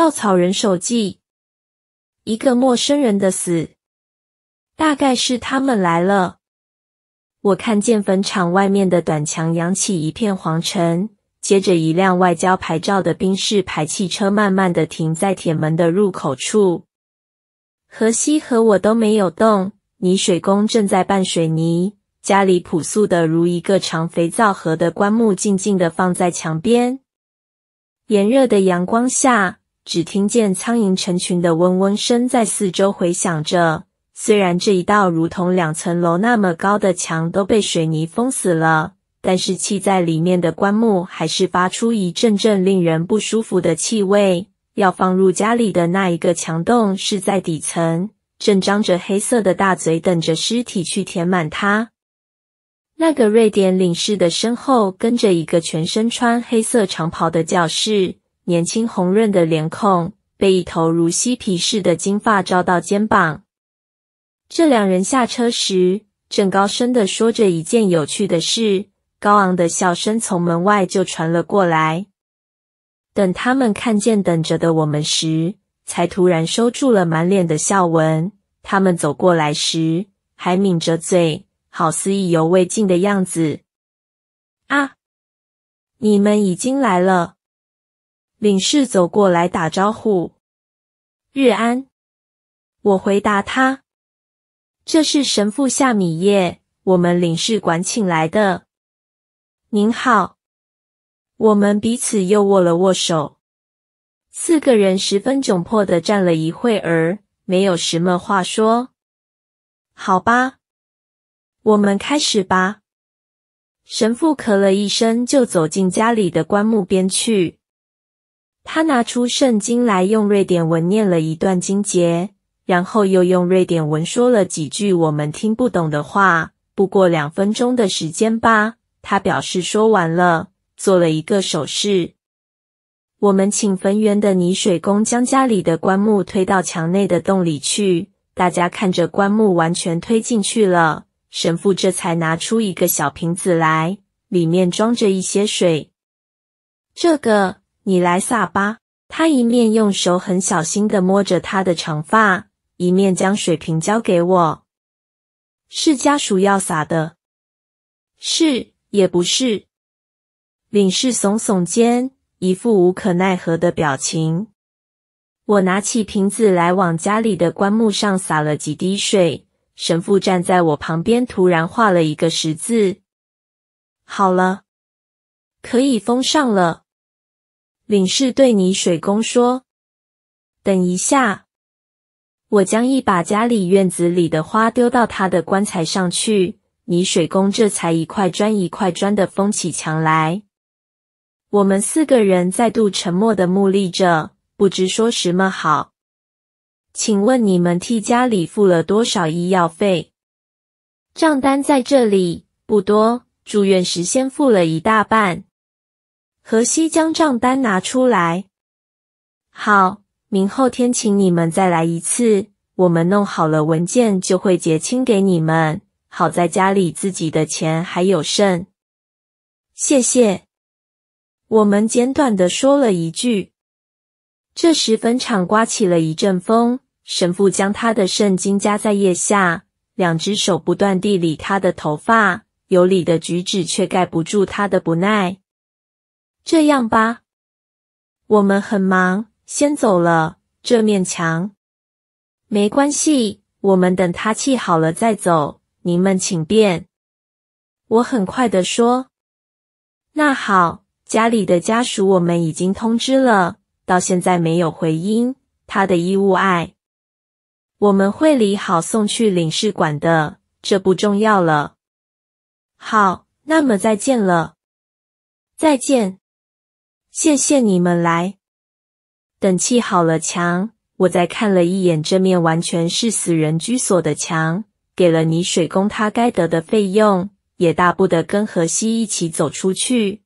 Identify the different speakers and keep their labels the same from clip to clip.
Speaker 1: 《稻草人手记》：一个陌生人的死，大概是他们来了。我看见坟场外面的短墙扬起一片黄尘，接着一辆外交牌照的宾士排气车慢慢的停在铁门的入口处。荷西和我都没有动，泥水工正在拌水泥。家里朴素的如一个长肥皂盒的棺木，静静的放在墙边。炎热的阳光下。只听见苍蝇成群的嗡嗡声在四周回响着。虽然这一道如同两层楼那么高的墙都被水泥封死了，但是砌在里面的棺木还是发出一阵阵令人不舒服的气味。要放入家里的那一个墙洞是在底层，正张着黑色的大嘴等着尸体去填满它。那个瑞典领事的身后跟着一个全身穿黑色长袍的教士。年轻红润的脸孔被一头如嬉皮似的金发罩到肩膀。这两人下车时，正高声的说着一件有趣的事，高昂的笑声从门外就传了过来。等他们看见等着的我们时，才突然收住了满脸的笑纹。他们走过来时，还抿着嘴，好似意犹未尽的样子。啊！你们已经来了。领事走过来打招呼：“日安。”我回答他：“这是神父夏米叶，我们领事馆请来的。”“您好。”我们彼此又握了握手。四个人十分窘迫的站了一会儿，没有什么话说。“好吧，我们开始吧。”神父咳了一声，就走进家里的棺木边去。他拿出圣经来，用瑞典文念了一段经节，然后又用瑞典文说了几句我们听不懂的话。不过两分钟的时间吧，他表示说完了，做了一个手势。我们请坟园的泥水工将家里的棺木推到墙内的洞里去。大家看着棺木完全推进去了，神父这才拿出一个小瓶子来，里面装着一些水。这个。你来撒吧。他一面用手很小心的摸着他的长发，一面将水瓶交给我。是家属要撒的，是也不是？领事耸耸肩，一副无可奈何的表情。我拿起瓶子来，往家里的棺木上洒了几滴水。神父站在我旁边，突然画了一个十字。好了，可以封上了。领事对泥水工说：“等一下，我将一把家里院子里的花丢到他的棺材上去。”泥水工这才一块砖一块砖的封起墙来。我们四个人再度沉默的目立着，不知说什么好。请问你们替家里付了多少医药费？账单在这里，不多，住院时先付了一大半。荷西将账单拿出来。好，明后天请你们再来一次，我们弄好了文件就会结清给你们。好在家里自己的钱还有剩。谢谢。我们简短的说了一句。这时，坟场刮起了一阵风，神父将他的圣经夹在腋下，两只手不断地理他的头发。有理的举止却盖不住他的不耐。这样吧，我们很忙，先走了。这面墙没关系，我们等他砌好了再走。您们请便。我很快的说。那好，家里的家属我们已经通知了，到现在没有回音。他的衣物爱我们会理好送去领事馆的，这不重要了。好，那么再见了。再见。谢谢你们来。等砌好了墙，我再看了一眼这面完全是死人居所的墙，给了泥水工他该得的费用，也大步的跟荷西一起走出去。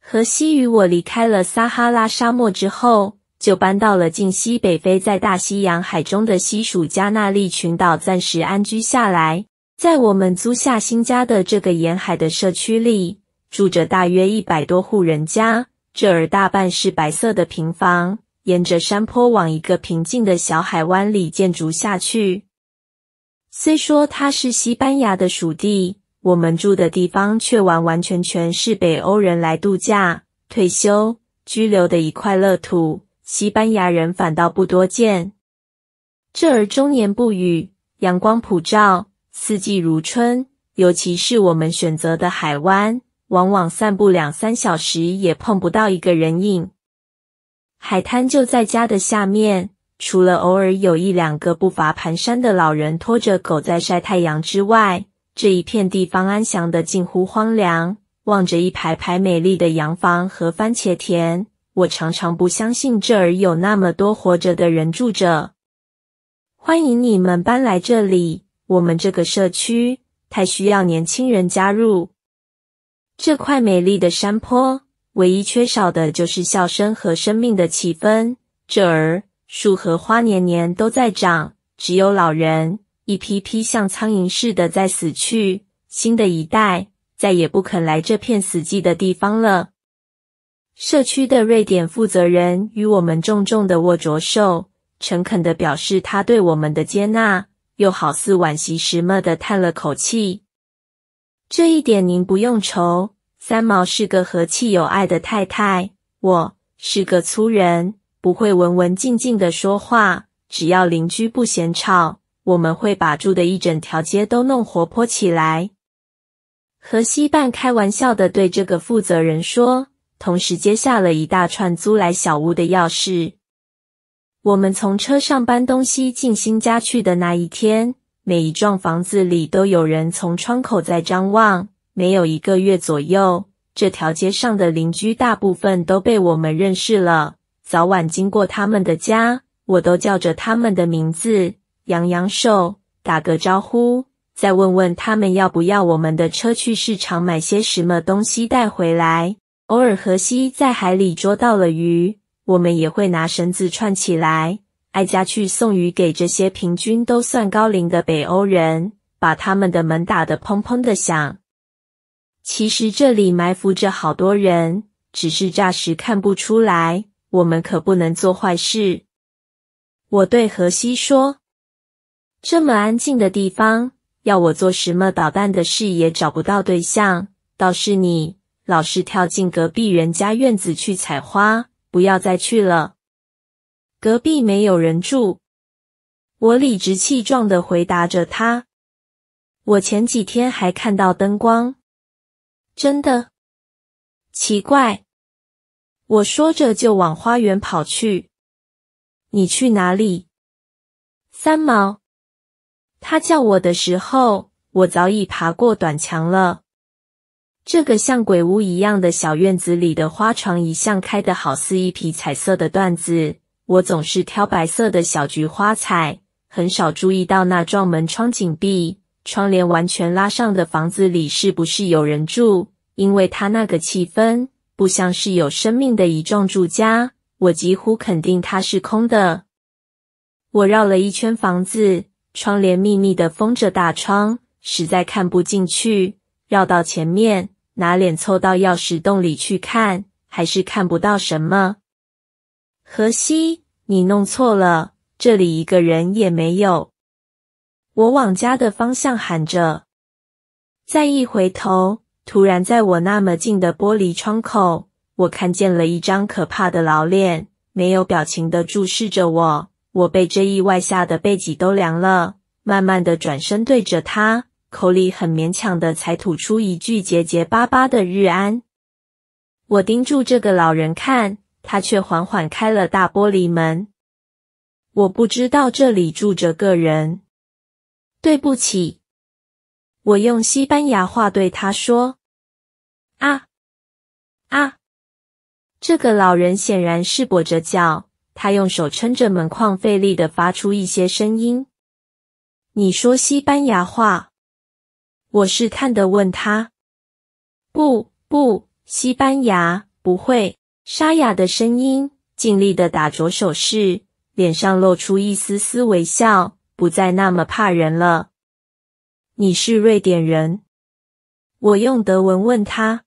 Speaker 1: 荷西与我离开了撒哈拉沙漠之后，就搬到了近西北非，在大西洋海中的西属加纳利群岛暂时安居下来。在我们租下新家的这个沿海的社区里，住着大约一百多户人家。这儿大半是白色的平房，沿着山坡往一个平静的小海湾里建筑下去。虽说它是西班牙的属地，我们住的地方却完完全全是北欧人来度假、退休、居留的一块乐土，西班牙人反倒不多见。这儿终年不雨，阳光普照，四季如春，尤其是我们选择的海湾。往往散步两三小时也碰不到一个人影。海滩就在家的下面，除了偶尔有一两个步伐蹒跚的老人拖着狗在晒太阳之外，这一片地方安详的近乎荒凉。望着一排排美丽的洋房和番茄田，我常常不相信这儿有那么多活着的人住着。欢迎你们搬来这里，我们这个社区太需要年轻人加入。这块美丽的山坡，唯一缺少的就是笑声和生命的气氛。这儿树和花年年都在长，只有老人一批批像苍蝇似的在死去。新的一代再也不肯来这片死寂的地方了。社区的瑞典负责人与我们重重的握着手，诚恳的表示他对我们的接纳，又好似惋惜时么的叹了口气。这一点您不用愁，三毛是个和气有爱的太太。我是个粗人，不会文文静静的说话。只要邻居不嫌吵，我们会把住的一整条街都弄活泼起来。荷西半开玩笑的对这个负责人说，同时接下了一大串租来小屋的钥匙。我们从车上搬东西进新家去的那一天。每一幢房子里都有人从窗口在张望。没有一个月左右，这条街上的邻居大部分都被我们认识了。早晚经过他们的家，我都叫着他们的名字，扬扬手，打个招呼，再问问他们要不要我们的车去市场买些什么东西带回来。偶尔，荷西在海里捉到了鱼，我们也会拿绳子串起来。哀家去送鱼给这些平均都算高龄的北欧人，把他们的门打得砰砰的响。其实这里埋伏着好多人，只是暂时看不出来。我们可不能做坏事。我对荷西说：“这么安静的地方，要我做什么捣蛋的事也找不到对象。倒是你，老是跳进隔壁人家院子去采花，不要再去了。”隔壁没有人住，我理直气壮地回答着他。我前几天还看到灯光，真的奇怪。我说着就往花园跑去。你去哪里？三毛。他叫我的时候，我早已爬过短墙了。这个像鬼屋一样的小院子里的花床，一向开得好似一匹彩色的缎子。我总是挑白色的小菊花采，很少注意到那幢门窗紧闭、窗帘完全拉上的房子里是不是有人住，因为它那个气氛不像是有生命的一幢住家。我几乎肯定它是空的。我绕了一圈房子，窗帘密密的封着大窗，实在看不进去。绕到前面，拿脸凑到钥匙洞里去看，还是看不到什么。可惜你弄错了，这里一个人也没有。我往家的方向喊着，再一回头，突然在我那么近的玻璃窗口，我看见了一张可怕的老脸，没有表情的注视着我。我被这意外吓得背脊都凉了，慢慢的转身对着他，口里很勉强的才吐出一句结结巴巴的日安。我盯住这个老人看。他却缓缓开了大玻璃门。我不知道这里住着个人。对不起，我用西班牙话对他说：“啊啊！”这个老人显然是跛着脚，他用手撑着门框，费力的发出一些声音。你说西班牙话？我试探的问他：“不不，西班牙不会。”沙哑的声音，尽力的打着手势，脸上露出一丝丝微笑，不再那么怕人了。你是瑞典人？我用德文问他。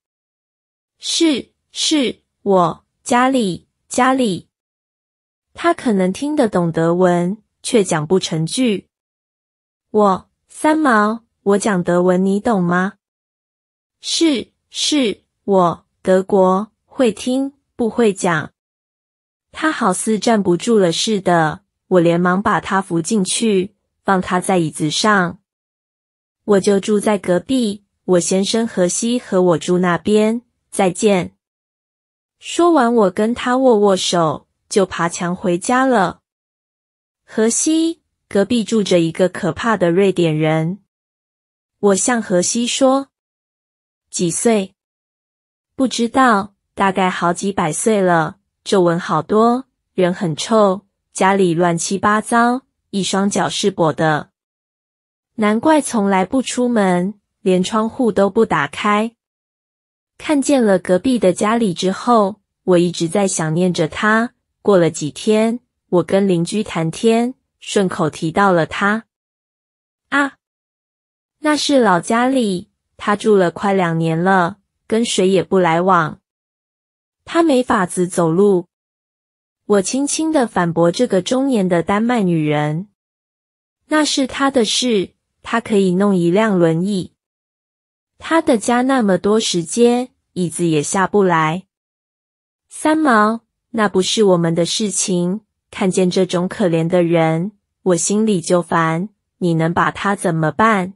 Speaker 1: 是是，我，家里，家里。他可能听得懂德文，却讲不成句。我三毛，我讲德文，你懂吗？是是，我德国会听。不会讲，他好似站不住了似的。我连忙把他扶进去，放他在椅子上。我就住在隔壁，我先生荷西和我住那边。再见。说完，我跟他握握手，就爬墙回家了。荷西隔壁住着一个可怕的瑞典人。我向荷西说：“几岁？不知道。”大概好几百岁了，皱纹好多，人很臭，家里乱七八糟，一双脚是跛的，难怪从来不出门，连窗户都不打开。看见了隔壁的家里之后，我一直在想念着他。过了几天，我跟邻居谈天，顺口提到了他。啊，那是老家里，他住了快两年了，跟谁也不来往。他没法子走路，我轻轻的反驳这个中年的丹麦女人：“那是他的事，他可以弄一辆轮椅。他的家那么多时间，椅子也下不来。”三毛，那不是我们的事情。看见这种可怜的人，我心里就烦。你能把他怎么办？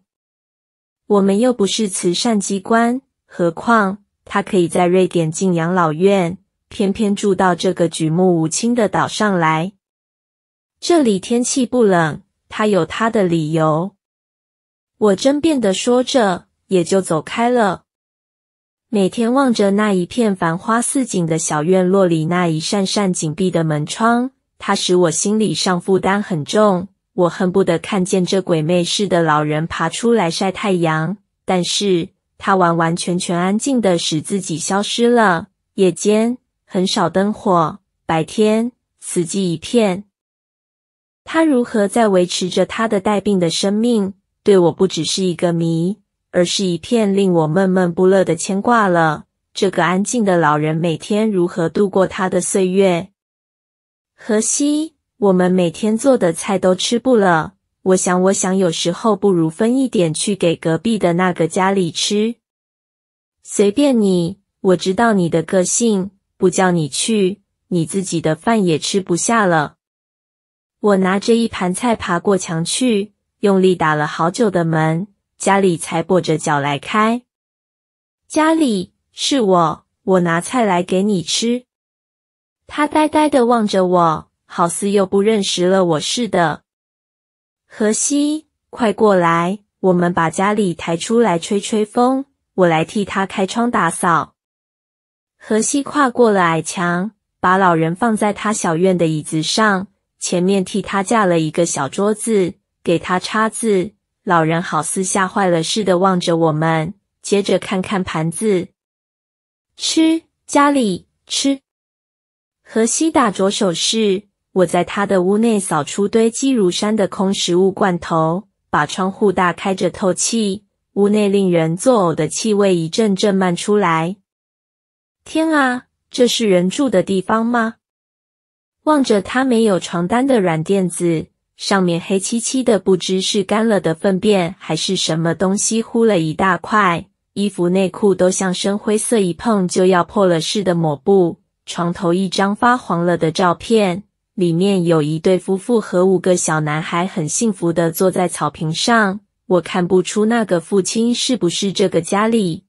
Speaker 1: 我们又不是慈善机关，何况。他可以在瑞典进养老院，偏偏住到这个举目无亲的岛上来。这里天气不冷，他有他的理由。我争辩的说着，也就走开了。每天望着那一片繁花似锦的小院落里那一扇扇紧闭的门窗，它使我心理上负担很重。我恨不得看见这鬼魅似的老人爬出来晒太阳，但是。他完完全全安静的使自己消失了。夜间很少灯火，白天死寂一片。他如何在维持着他的带病的生命？对我不只是一个谜，而是一片令我闷闷不乐的牵挂了。这个安静的老人每天如何度过他的岁月？荷西，我们每天做的菜都吃不了。我想，我想，有时候不如分一点去给隔壁的那个家里吃。随便你，我知道你的个性，不叫你去，你自己的饭也吃不下了。我拿着一盘菜爬过墙去，用力打了好久的门，家里才跛着脚来开。家里是我，我拿菜来给你吃。他呆呆的望着我，好似又不认识了我似的。何西，快过来，我们把家里抬出来吹吹风。我来替他开窗打扫。何西跨过了矮墙，把老人放在他小院的椅子上，前面替他架了一个小桌子，给他擦字。老人好似吓坏了似的望着我们，接着看看盘子，吃家里吃。何西打着手势。我在他的屋内扫出堆积如山的空食物罐头，把窗户大开着透气，屋内令人作呕的气味一阵阵漫出来。天啊，这是人住的地方吗？望着他没有床单的软垫子，上面黑漆漆的，不知是干了的粪便还是什么东西糊了一大块。衣服、内裤都像深灰色，一碰就要破了似的抹布。床头一张发黄了的照片。里面有一对夫妇和五个小男孩，很幸福的坐在草坪上。我看不出那个父亲是不是这个家里。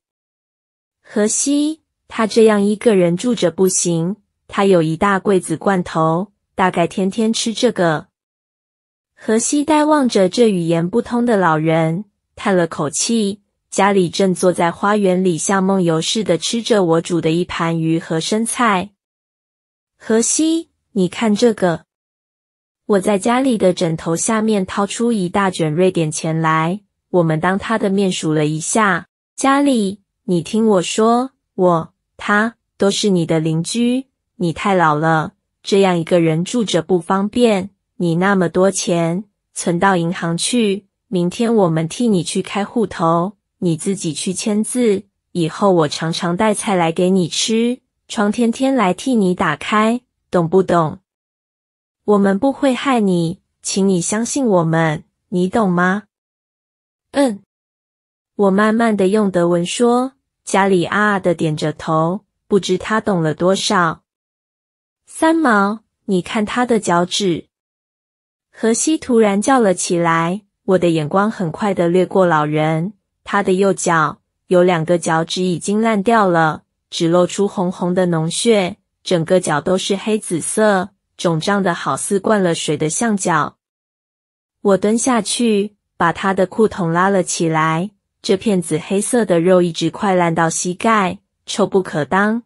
Speaker 1: 荷西，他这样一个人住着不行。他有一大柜子罐头，大概天天吃这个。荷西呆望着这语言不通的老人，叹了口气。家里正坐在花园里，像梦游似的吃着我煮的一盘鱼和生菜。荷西。你看这个，我在家里的枕头下面掏出一大卷瑞典钱来。我们当他的面数了一下。家里，你听我说，我他都是你的邻居。你太老了，这样一个人住着不方便。你那么多钱存到银行去，明天我们替你去开户头，你自己去签字。以后我常常带菜来给你吃，窗天天来替你打开。懂不懂？我们不会害你，请你相信我们，你懂吗？嗯。我慢慢的用德文说，家里啊的点着头，不知他懂了多少。三毛，你看他的脚趾。荷西突然叫了起来，我的眼光很快的掠过老人，他的右脚有两个脚趾已经烂掉了，只露出红红的脓血。整个脚都是黑紫色，肿胀的好似灌了水的象脚。我蹲下去，把他的裤筒拉了起来。这片紫黑色的肉一直快烂到膝盖，臭不可当。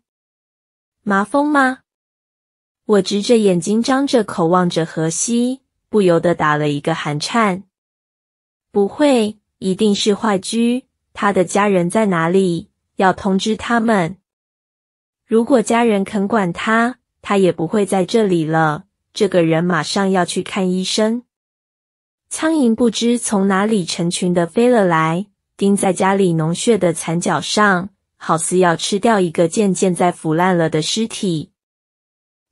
Speaker 1: 麻风吗？我直着眼睛，张着口望着荷西，不由得打了一个寒颤。不会，一定是坏疽。他的家人在哪里？要通知他们。如果家人肯管他，他也不会在这里了。这个人马上要去看医生。苍蝇不知从哪里成群的飞了来，钉在家里脓血的残脚上，好似要吃掉一个渐渐在腐烂了的尸体。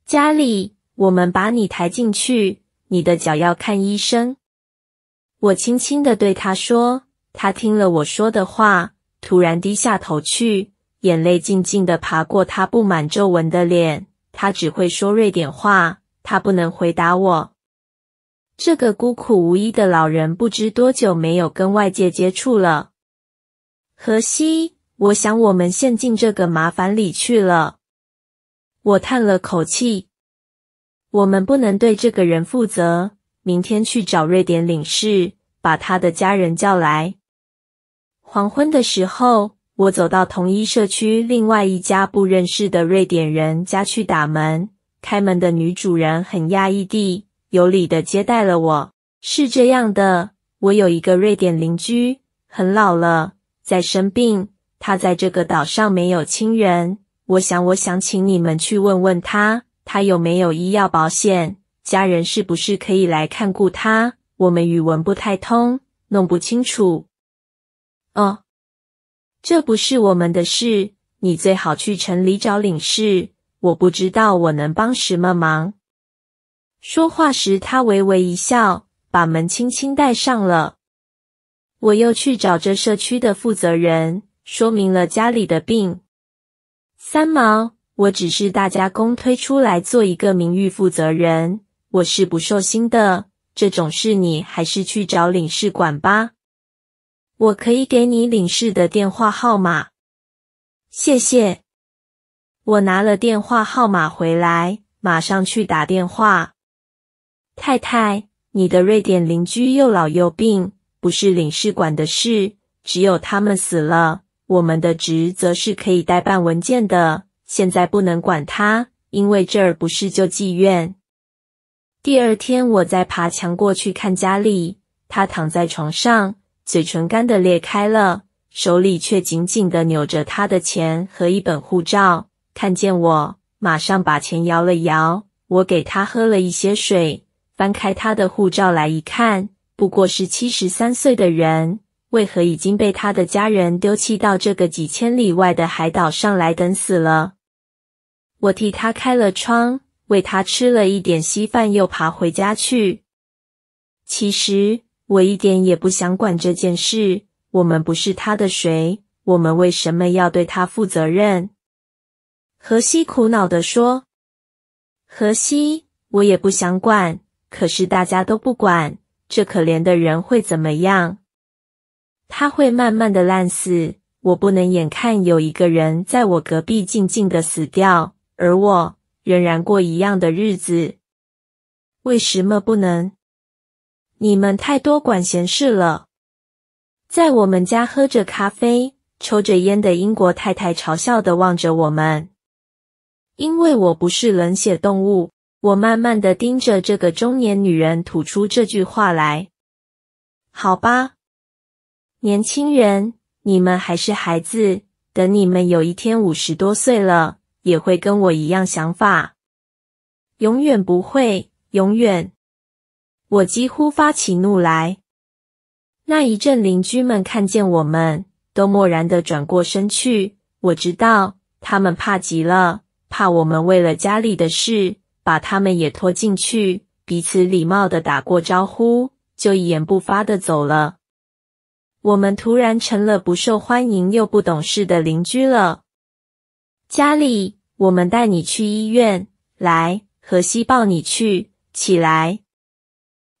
Speaker 1: 家里，我们把你抬进去，你的脚要看医生。我轻轻的对他说，他听了我说的话，突然低下头去。眼泪静静的爬过他布满皱纹的脸。他只会说瑞典话，他不能回答我。这个孤苦无依的老人不知多久没有跟外界接触了。荷西，我想我们陷进这个麻烦里去了。我叹了口气。我们不能对这个人负责。明天去找瑞典领事，把他的家人叫来。黄昏的时候。我走到同一社区另外一家不认识的瑞典人家去打门，开门的女主人很讶异地有礼地接待了我。是这样的，我有一个瑞典邻居，很老了，在生病。他在这个岛上没有亲人，我想，我想请你们去问问他，他有没有医疗保险，家人是不是可以来看顾他？我们语文不太通，弄不清楚。哦。这不是我们的事，你最好去城里找领事。我不知道我能帮什么忙。说话时，他微微一笑，把门轻轻带上了。我又去找这社区的负责人，说明了家里的病。三毛，我只是大家公推出来做一个名誉负责人，我是不受薪的。这种事，你还是去找领事馆吧。我可以给你领事的电话号码，谢谢。我拿了电话号码回来，马上去打电话。太太，你的瑞典邻居又老又病，不是领事馆的事。只有他们死了，我们的职责是可以代办文件的。现在不能管他，因为这儿不是救济院。第二天，我再爬墙过去看佳丽，他躺在床上。嘴唇干的裂开了，手里却紧紧的扭着他的钱和一本护照。看见我，马上把钱摇了摇。我给他喝了一些水，翻开他的护照来一看，不过是七十三岁的人，为何已经被他的家人丢弃到这个几千里外的海岛上来等死了？我替他开了窗，喂他吃了一点稀饭，又爬回家去。其实。我一点也不想管这件事。我们不是他的谁，我们为什么要对他负责任？荷西苦恼地说：“荷西，我也不想管，可是大家都不管，这可怜的人会怎么样？他会慢慢的烂死。我不能眼看有一个人在我隔壁静静的死掉，而我仍然过一样的日子。为什么不能？”你们太多管闲事了！在我们家喝着咖啡、抽着烟的英国太太嘲笑的望着我们。因为我不是冷血动物，我慢慢的盯着这个中年女人，吐出这句话来：“好吧，年轻人，你们还是孩子。等你们有一天五十多岁了，也会跟我一样想法。永远不会，永远。”我几乎发起怒来。那一阵，邻居们看见我们，都默然的转过身去。我知道他们怕极了，怕我们为了家里的事把他们也拖进去。彼此礼貌的打过招呼，就一言不发的走了。我们突然成了不受欢迎又不懂事的邻居了。家里，我们带你去医院。来，荷西抱你去。起来。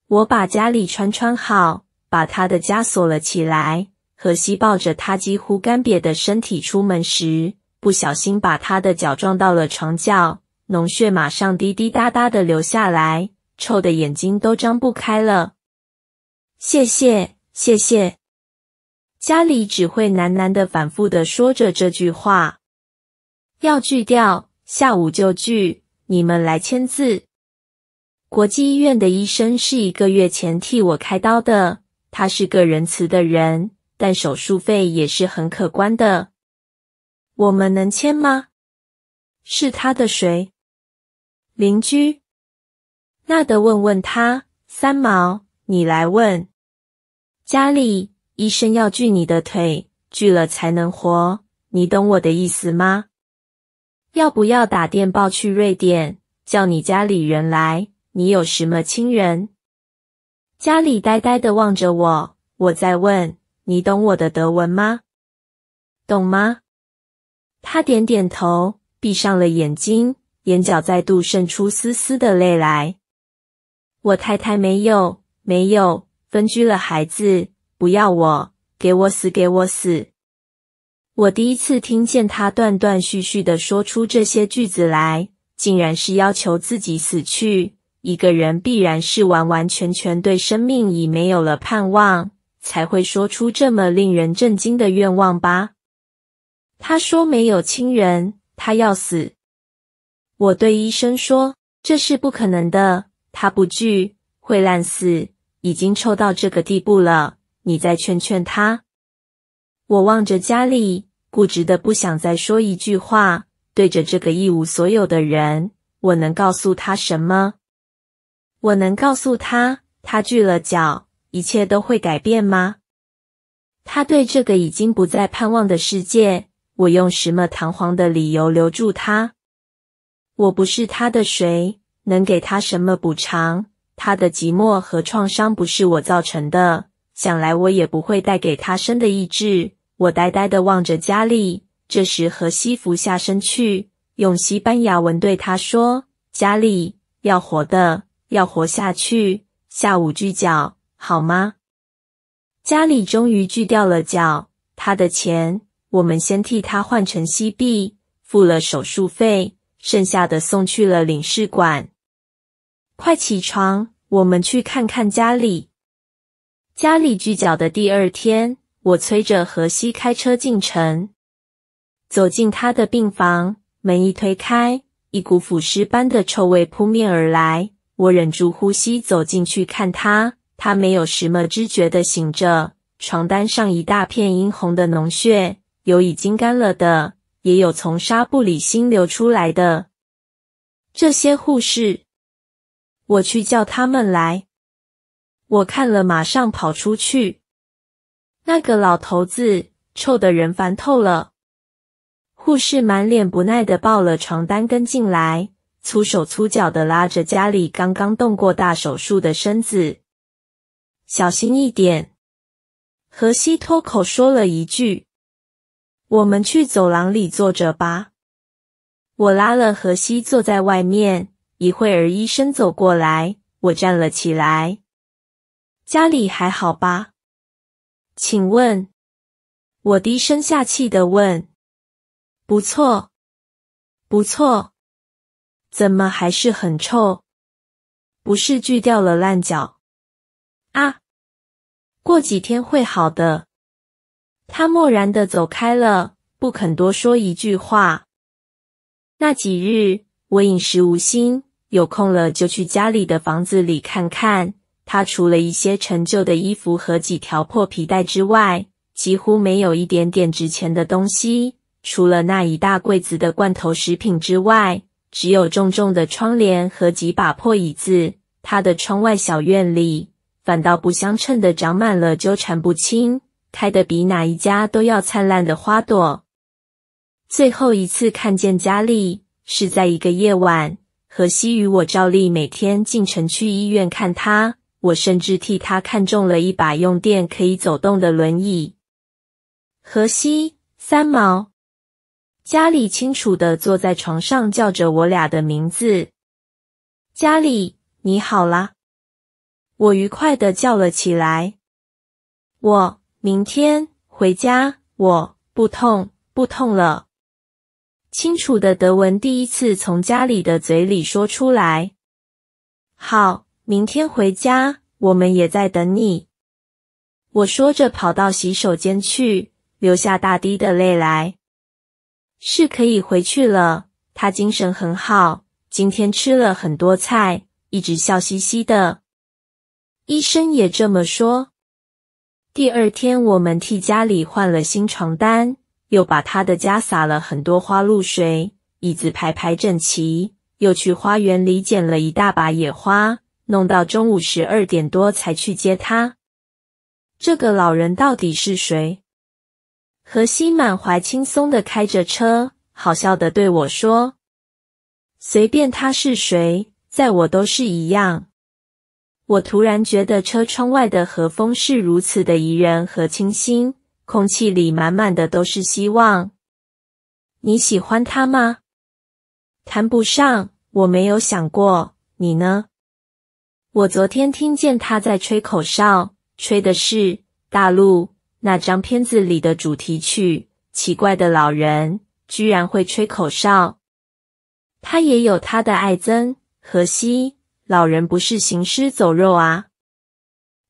Speaker 1: 我把家里穿穿好，把他的家锁了起来。荷西抱着他几乎干瘪的身体出门时，不小心把他的脚撞到了床角，脓血马上滴滴答答的流下来，臭的眼睛都张不开了。谢谢，谢谢。家里只会喃喃的、反复的说着这句话。要锯掉，下午就锯，你们来签字。国际医院的医生是一个月前替我开刀的，他是个仁慈的人，但手术费也是很可观的。我们能签吗？是他的谁？邻居？那得问问他。三毛，你来问。家里医生要锯你的腿，锯了才能活，你懂我的意思吗？要不要打电报去瑞典，叫你家里人来？你有什么亲人？家里呆呆的望着我。我在问你，懂我的德文吗？懂吗？他点点头，闭上了眼睛，眼角再度渗出丝丝的泪来。我太太没有，没有分居了。孩子不要我，给我死，给我死。我第一次听见他断断续续的说出这些句子来，竟然是要求自己死去。一个人必然是完完全全对生命已没有了盼望，才会说出这么令人震惊的愿望吧？他说：“没有亲人，他要死。”我对医生说：“这是不可能的，他不惧，会烂死，已经臭到这个地步了。你再劝劝他。”我望着家里，固执的不想再说一句话。对着这个一无所有的人，我能告诉他什么？我能告诉他，他锯了脚，一切都会改变吗？他对这个已经不再盼望的世界，我用什么堂皇的理由留住他？我不是他的谁，能给他什么补偿？他的寂寞和创伤不是我造成的，想来我也不会带给他生的意志。我呆呆地望着佳丽，这时何西俯下身去，用西班牙文对他说：“佳丽，要活的。”要活下去，下午锯脚好吗？家里终于锯掉了脚，他的钱我们先替他换成西币，付了手术费，剩下的送去了领事馆。快起床，我们去看看家里。家里锯脚的第二天，我催着何西开车进城，走进他的病房，门一推开，一股腐尸般的臭味扑面而来。我忍住呼吸走进去看他，他没有什么知觉的醒着，床单上一大片殷红的脓血，有已经干了的，也有从纱布里新流出来的。这些护士，我去叫他们来。我看了马上跑出去。那个老头子臭的人烦透了。护士满脸不耐的抱了床单跟进来。粗手粗脚的拉着家里刚刚动过大手术的身子，小心一点。荷西脱口说了一句：“我们去走廊里坐着吧。”我拉了荷西坐在外面。一会儿，医生走过来，我站了起来。家里还好吧？请问，我低声下气的问：“不错，不错。”怎么还是很臭？不是锯掉了烂脚啊？过几天会好的。他漠然的走开了，不肯多说一句话。那几日我饮食无心，有空了就去家里的房子里看看他。除了一些陈旧的衣服和几条破皮带之外，几乎没有一点点值钱的东西，除了那一大柜子的罐头食品之外。只有重重的窗帘和几把破椅子，他的窗外小院里反倒不相称的长满了纠缠不清、开的比哪一家都要灿烂的花朵。最后一次看见佳丽是在一个夜晚，荷西与我照例每天进城去医院看他，我甚至替他看中了一把用电可以走动的轮椅。荷西三毛。家里清楚的坐在床上叫着我俩的名字：“家里，你好啦！”我愉快的叫了起来：“我明天回家，我不痛，不痛了。”清楚的德文第一次从家里的嘴里说出来：“好，明天回家，我们也在等你。”我说着跑到洗手间去，流下大滴的泪来。是可以回去了。他精神很好，今天吃了很多菜，一直笑嘻嘻的。医生也这么说。第二天，我们替家里换了新床单，又把他的家撒了很多花露水，椅子排排整齐，又去花园里捡了一大把野花，弄到中午十二点多才去接他。这个老人到底是谁？何西满怀轻松的开着车，好笑的对我说：“随便他是谁，在我都是一样。”我突然觉得车窗外的和风是如此的怡人和清新，空气里满满的都是希望。你喜欢他吗？谈不上，我没有想过。你呢？我昨天听见他在吹口哨，吹的是大陆。那张片子里的主题曲《奇怪的老人》居然会吹口哨。他也有他的爱憎荷西，老人不是行尸走肉啊。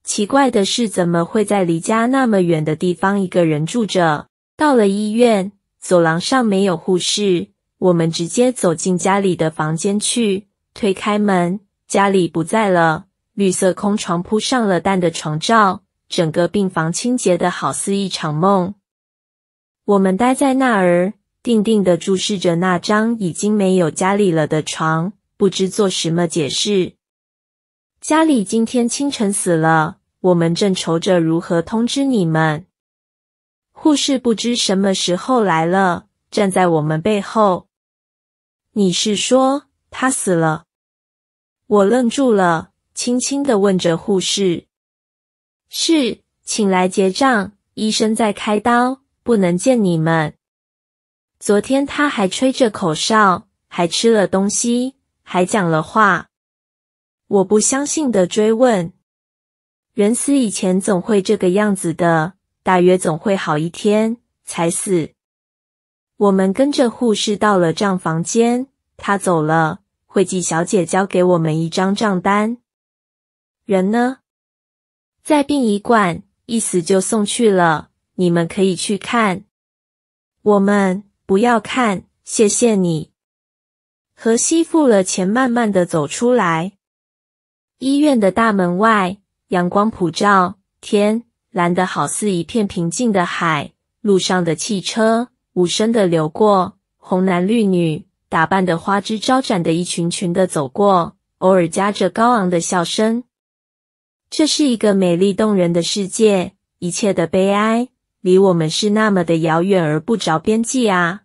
Speaker 1: 奇怪的是，怎么会在离家那么远的地方一个人住着？到了医院，走廊上没有护士，我们直接走进家里的房间去。推开门，家里不在了，绿色空床铺上了淡的床罩。整个病房清洁的好似一场梦。我们待在那儿，定定的注视着那张已经没有家里了的床，不知做什么解释。家里今天清晨死了，我们正愁着如何通知你们。护士不知什么时候来了，站在我们背后。你是说他死了？我愣住了，轻轻的问着护士。是，请来结账。医生在开刀，不能见你们。昨天他还吹着口哨，还吃了东西，还讲了话。我不相信的追问：人死以前总会这个样子的，大约总会好一天才死。我们跟着护士到了账房间，他走了。会计小姐交给我们一张账单。人呢？再病一罐，意思就送去了。你们可以去看，我们不要看，谢谢你。荷西付了钱，慢慢的走出来。医院的大门外，阳光普照，天蓝的好似一片平静的海。路上的汽车无声的流过，红男绿女打扮的花枝招展的一群群的走过，偶尔夹着高昂的笑声。这是一个美丽动人的世界，一切的悲哀离我们是那么的遥远而不着边际啊！